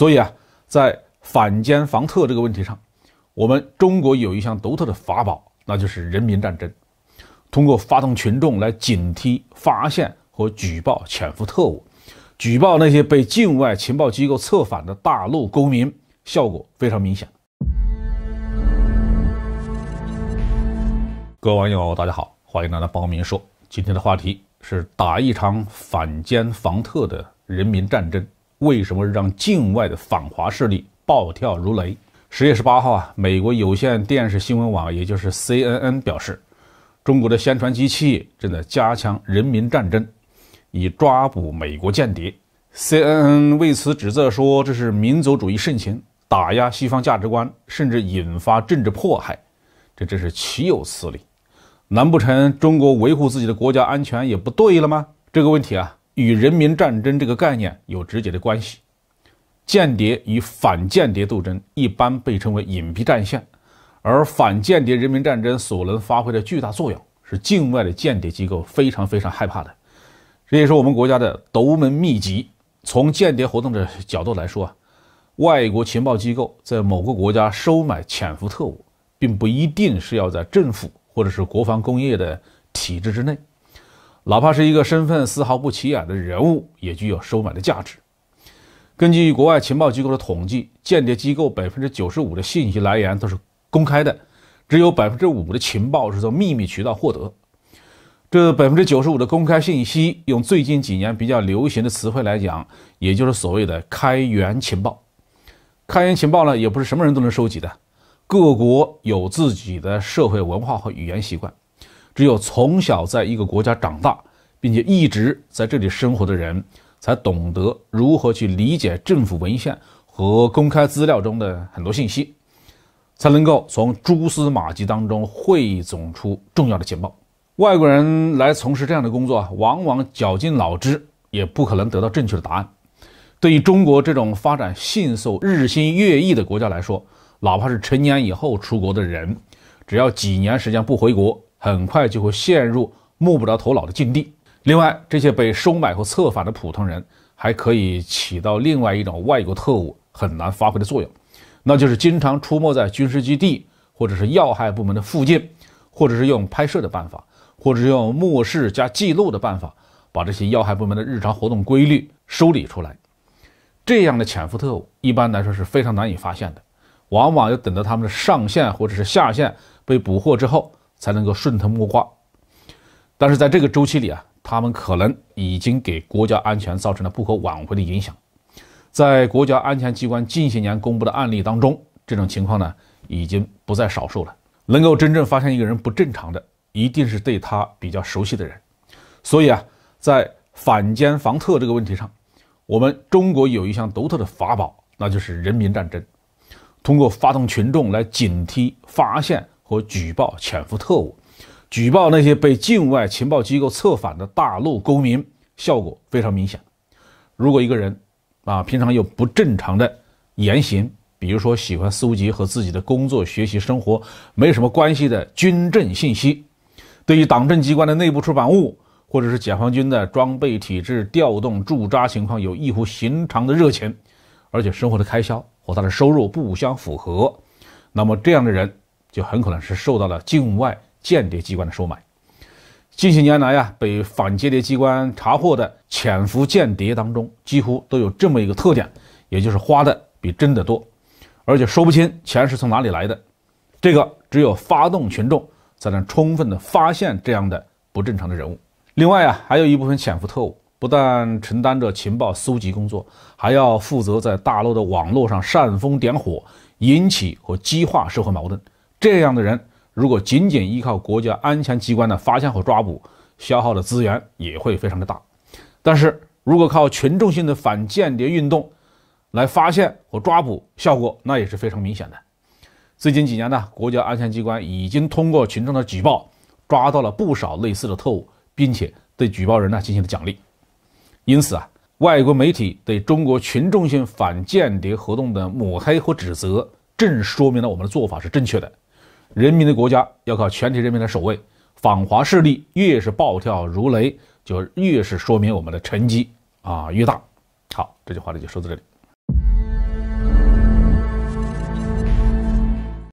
所以啊，在反奸防特这个问题上，我们中国有一项独特的法宝，那就是人民战争。通过发动群众来警惕、发现和举报潜伏特务，举报那些被境外情报机构策反的大陆公民，效果非常明显。各位网友，大家好，欢迎大家报名说。今天的话题是打一场反奸防特的人民战争。为什么让境外的反华势力暴跳如雷？十月十八号啊，美国有线电视新闻网，也就是 C N N 表示，中国的宣传机器正在加强人民战争，以抓捕美国间谍。C N N 为此指责说，这是民族主义盛行，打压西方价值观，甚至引发政治迫害。这真是岂有此理！难不成中国维护自己的国家安全也不对了吗？这个问题啊。与人民战争这个概念有直接的关系，间谍与反间谍斗争一般被称为隐蔽战线，而反间谍人民战争所能发挥的巨大作用，是境外的间谍机构非常非常害怕的。这也是我们国家的独门秘籍。从间谍活动的角度来说啊，外国情报机构在某个国家收买潜伏特务，并不一定是要在政府或者是国防工业的体制之内。哪怕是一个身份丝毫不起眼的人物，也具有收买的价值。根据国外情报机构的统计，间谍机构百分之九十五的信息来源都是公开的，只有百分之五的情报是从秘密渠道获得。这百分之九十五的公开信息，用最近几年比较流行的词汇来讲，也就是所谓的开源情报。开源情报呢，也不是什么人都能收集的，各国有自己的社会文化和语言习惯。只有从小在一个国家长大，并且一直在这里生活的人，才懂得如何去理解政府文献和公开资料中的很多信息，才能够从蛛丝马迹当中汇总出重要的情报。外国人来从事这样的工作，往往绞尽脑汁，也不可能得到正确的答案。对于中国这种发展迅速、日新月异的国家来说，哪怕是成年以后出国的人，只要几年时间不回国，很快就会陷入摸不着头脑的境地。另外，这些被收买和策反的普通人还可以起到另外一种外国特务很难发挥的作用，那就是经常出没在军事基地或者是要害部门的附近，或者是用拍摄的办法，或者是用目视加记录的办法，把这些要害部门的日常活动规律梳理出来。这样的潜伏特务一般来说是非常难以发现的，往往要等到他们的上线或者是下线被捕获之后。才能够顺藤摸瓜，但是在这个周期里啊，他们可能已经给国家安全造成了不可挽回的影响。在国家安全机关近些年公布的案例当中，这种情况呢已经不在少数了。能够真正发现一个人不正常的，一定是对他比较熟悉的人。所以啊，在反奸防特这个问题上，我们中国有一项独特的法宝，那就是人民战争，通过发动群众来警惕发现。和举报潜伏特务，举报那些被境外情报机构策反的大陆公民，效果非常明显。如果一个人，啊，平常有不正常的言行，比如说喜欢搜集和自己的工作、学习、生活没什么关系的军政信息，对于党政机关的内部出版物，或者是解放军的装备、体制、调动、驻扎情况有异乎寻常的热情，而且生活的开销和他的收入不相符合，那么这样的人。就很可能是受到了境外间谍机关的收买。近些年来呀，被反间谍机关查获的潜伏间谍当中，几乎都有这么一个特点，也就是花的比挣的多，而且说不清钱是从哪里来的。这个只有发动群众才能充分的发现这样的不正常的人物。另外呀，还有一部分潜伏特务不但承担着情报搜集工作，还要负责在大陆的网络上煽风点火，引起和激化社会矛盾。这样的人，如果仅仅依靠国家安全机关的发现和抓捕，消耗的资源也会非常的大。但是如果靠群众性的反间谍运动来发现和抓捕，效果那也是非常明显的。最近几年呢，国家安全机关已经通过群众的举报，抓到了不少类似的特务，并且对举报人呢进行了奖励。因此啊，外国媒体对中国群众性反间谍活动的抹黑和指责，正说明了我们的做法是正确的。人民的国家要靠全体人民的守卫，访华势力越是暴跳如雷，就越是说明我们的成绩啊越大。好，这句话呢就说到这里。